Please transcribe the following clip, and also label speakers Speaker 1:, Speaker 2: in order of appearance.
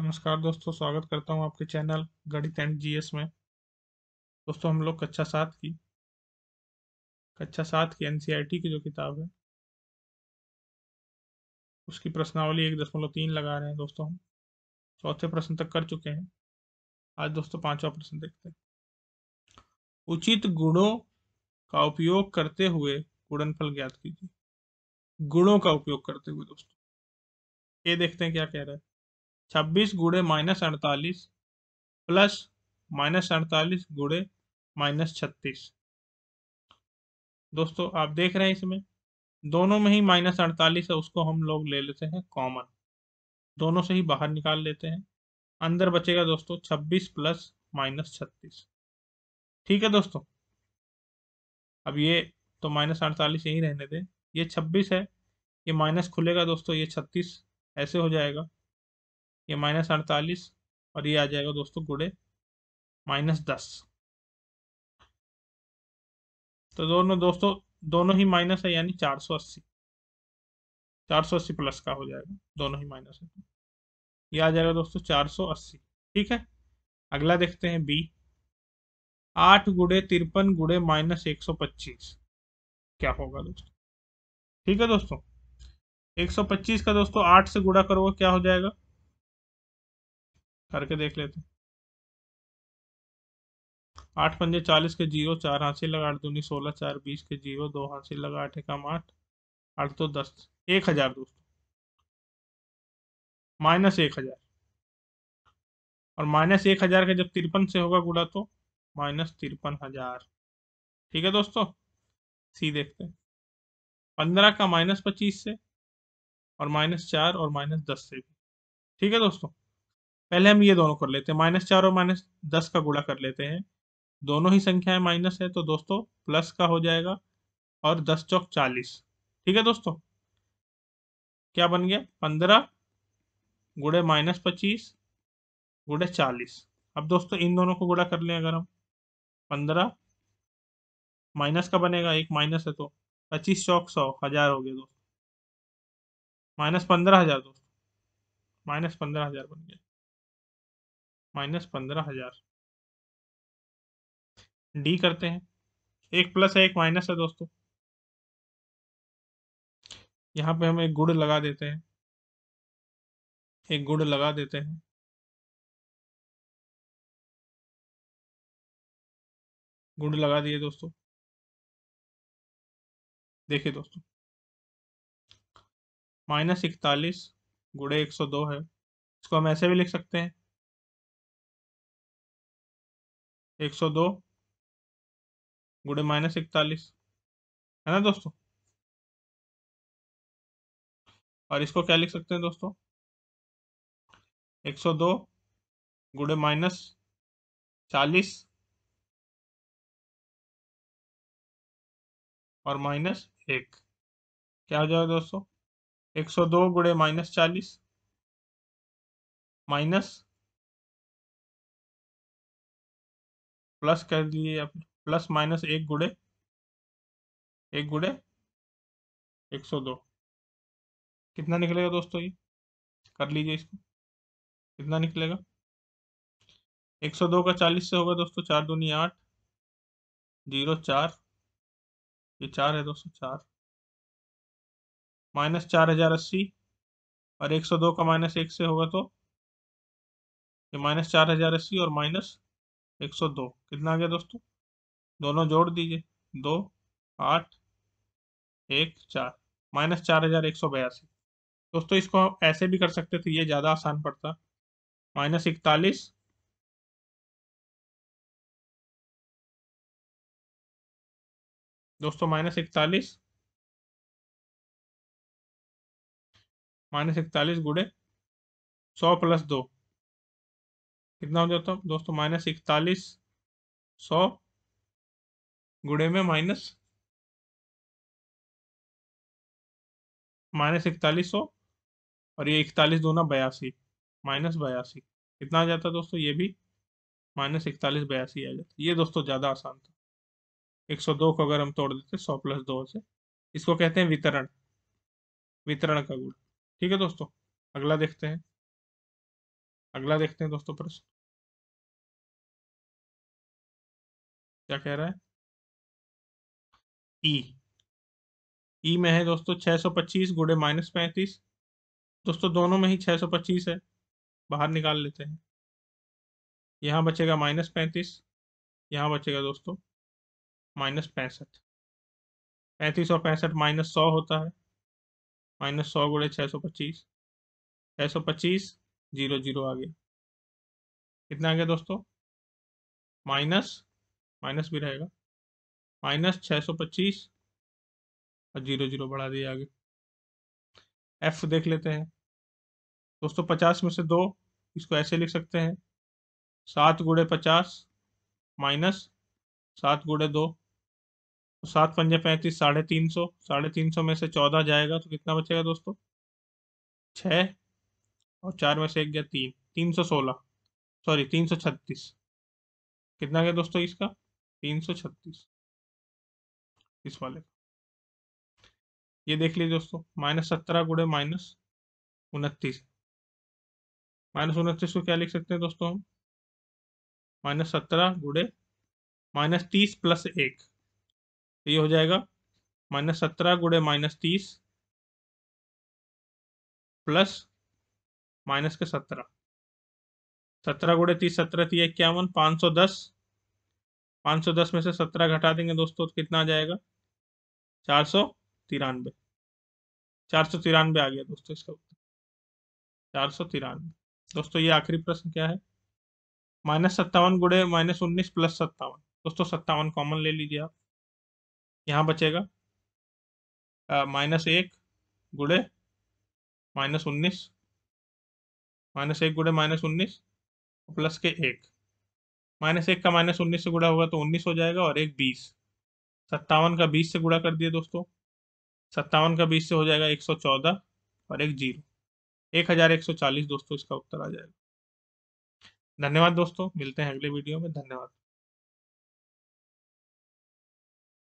Speaker 1: नमस्कार दोस्तों स्वागत करता हूं आपके चैनल गणित एंड जीएस में दोस्तों हम लोग कक्षा सात की कक्षा सात की एनसीईआरटी की जो किताब
Speaker 2: है उसकी प्रश्नावली एक दशमलव तीन लगा रहे हैं दोस्तों हम चौथे प्रश्न तक कर चुके हैं आज दोस्तों पांचवा प्रश्न देखते हैं
Speaker 1: उचित गुणों का उपयोग करते हुए गुणनफल ज्ञात कीजिए गुणों का उपयोग करते हुए दोस्तों ये देखते हैं क्या कह रहा है छब्बीस गुड़े माइनस अड़तालीस प्लस माइनस अड़तालीस गुड़े माइनस छत्तीस दोस्तों आप देख रहे हैं इसमें दोनों में ही माइनस अड़तालीस है उसको हम लोग ले लेते हैं कॉमन दोनों से ही बाहर निकाल लेते हैं अंदर बचेगा दोस्तों छब्बीस प्लस माइनस छत्तीस ठीक है दोस्तों अब ये तो माइनस अड़तालीस यही रहने दें ये छब्बीस है ये माइनस खुलेगा दोस्तों ये छत्तीस ऐसे हो जाएगा ये माइनस अड़तालीस और ये आ जाएगा दोस्तों गुड़े माइनस दस
Speaker 2: तो दोनों दोस्तों दोनों ही माइनस है यानी चार सौ अस्सी चार सौ अस्सी प्लस का हो जाएगा दोनों ही माइनस है
Speaker 1: ये आ जाएगा दोस्तों चार सौ अस्सी ठीक है अगला देखते हैं बी आठ गुड़े तिरपन गुड़े माइनस एक सौ पच्चीस क्या होगा दोस्तों
Speaker 2: ठीक है दोस्तों एक सौ पच्चीस का दोस्तों आठ से गुड़ा करोगे क्या हो जाएगा करके देख लेते
Speaker 1: आठ पंजे चालीस के जीरो चार हासिल लगा आठ दूनी सोलह चार बीस के जीरो दो हासिल लगा आठ एक आठ आठ तो दस एक हजार दोस्तों माइनस एक हजार और माइनस एक हजार का जब तिरपन से होगा गुड़ा तो माइनस तिरपन हजार ठीक है दोस्तों सी देखते हैं पंद्रह का माइनस पच्चीस से और माइनस चार और माइनस दस से भी ठीक है दोस्तों पहले हम ये दोनों कर लेते हैं माइनस चार और माइनस दस का गुड़ा कर लेते हैं दोनों ही संख्याएं माइनस है तो दोस्तों प्लस का हो जाएगा और दस चौक चालीस ठीक है दोस्तों क्या बन गया पंद्रह गुड़े माइनस पच्चीस गुड़े चालीस अब दोस्तों इन दोनों को गुड़ा कर लें अगर हम पंद्रह माइनस का बनेगा एक माइनस है तो पच्चीस चौक सौ
Speaker 2: हजार हो गया दोस्तों माइनस पंद्रह हजार दोस्तों माइनस पंद्रह हजार बन गया माइनस पंद्रह हजार डी करते हैं एक प्लस है एक माइनस है दोस्तों यहां पे हम एक गुड़ लगा देते हैं एक गुड़ लगा देते हैं गुड़ लगा दिए दोस्तों देखिए दोस्तों माइनस इकतालीस गुड़े एक सौ दो है इसको हम ऐसे भी लिख सकते हैं एक सौ दो गुड़े माइनस इकतालीस है ना दोस्तों और इसको क्या लिख सकते हैं दोस्तों एक सौ दो गुड़े माइनस चालीस और माइनस एक क्या हो जाएगा दोस्तों एक सौ दो गुड़े माइनस चालीस माइनस प्लस कर या आप प्लस माइनस एक गुड़े एक गुड़े एक सौ दो कितना निकलेगा दोस्तों ये कर लीजिए इसको कितना निकलेगा एक सौ दो का चालीस से होगा दोस्तों चार दूनी
Speaker 1: आठ जीरो चार ये चार है दोस्तों चार माइनस चार हजार अस्सी और एक सौ दो का माइनस एक से होगा तो ये माइनस चार हजार अस्सी और माइनस एक सौ दो कितना आ गया दोस्तों दोनों जोड़ दीजिए दो आठ एक चार माइनस चार हजार एक सौ बयासी दोस्तों इसको आप ऐसे भी कर सकते थे ये ज़्यादा आसान
Speaker 2: पड़ता माइनस इकतालीस दोस्तों माइनस इकतालीस माइनस इकतालीस गुड़े सौ प्लस दो कितना हो जाता है दोस्तों माइनस इकतालीस सौ गुड़े में माइनस माइनस इकतालीस सौ और ये इकतालीस दो ना बयासी
Speaker 1: माइनस बयासी कितना आ जाता दोस्तों ये भी माइनस इकतालीस बयासी आ जाता ये दोस्तों ज़्यादा आसान था एक सौ दो को अगर हम तोड़ देते सौ प्लस दो से इसको कहते हैं
Speaker 2: वितरण वितरण का गुण ठीक है दोस्तों अगला देखते हैं अगला देखते हैं दोस्तों प्रश्न क्या कह रहा है ई e। ई e
Speaker 1: में है दोस्तों 625 गुड़े माइनस पैंतीस दोस्तों दोनों में ही 625 है बाहर निकाल लेते हैं यहाँ बचेगा माइनस पैंतीस यहाँ बचेगा दोस्तों माइनस पैंसठ पैंतीस और पैंसठ माइनस सौ होता है माइनस सौ गुड़े छः सौ पच्चीस छः सौ पच्चीस
Speaker 2: जीरो जीरो आ गया कितना आ गया दोस्तों माइनस माइनस भी रहेगा माइनस छः सौ पच्चीस और जीरो जीरो
Speaker 1: बढ़ा दिए आगे एफ देख लेते हैं दोस्तों पचास में से दो इसको ऐसे लिख सकते हैं सात गुड़े पचास माइनस सात गुड़े दो तो सात पंजे पैंतीस साढ़े तीन सौ साढ़े तीन सौ में से चौदह जाएगा तो कितना बचेगा दोस्तों छः और चार में से एक
Speaker 2: गया तीन तीन सौ सोलह सॉरी तीन सौ छत्तीस कितना गया दोस्तों इसका तीन सौ छत्तीस इस वाले ये देख लीजिए दोस्तों माइनस सत्रह गुड़े माइनस उनतीस
Speaker 1: माइनस उनतीस को क्या लिख सकते हैं दोस्तों हम माइनस सत्रह गुड़े माइनस तीस प्लस एक ये हो जाएगा माइनस सत्रह गुड़े माइनस तीस प्लस माइनस के सत्रह सत्रह गुड़े तीस सत्रह तीस इक्यावन पाँच सौ दस पाँच सौ दस में से सत्रह घटा देंगे दोस्तों तो कितना आ जाएगा चार सौ तिरानवे चार सौ तिरानवे आ गया दोस्तों इसका उत्तर चार सौ तिरानवे दोस्तों ये आखिरी प्रश्न क्या है माइनस सत्तावन गुड़े माइनस उन्नीस प्लस सत्तावन दोस्तों सत्तावन कॉमन ले लीजिए आप यहाँ बचेगा माइनस एक गुड़े माइनस उन्नीस माइनस एक गुड़े माइनस उन्नीस प्लस के एक माइनस एक का माइनस उन्नीस से गुड़ा होगा तो उन्नीस हो जाएगा और एक बीस सत्तावन का बीस से गुड़ा कर दिए दोस्तों सत्तावन का बीस से हो जाएगा एक सौ चौदह और एक जीरो एक हजार एक सौ चालीस दोस्तों इसका उत्तर
Speaker 2: आ जाएगा धन्यवाद दोस्तों मिलते हैं अगले वीडियो में धन्यवाद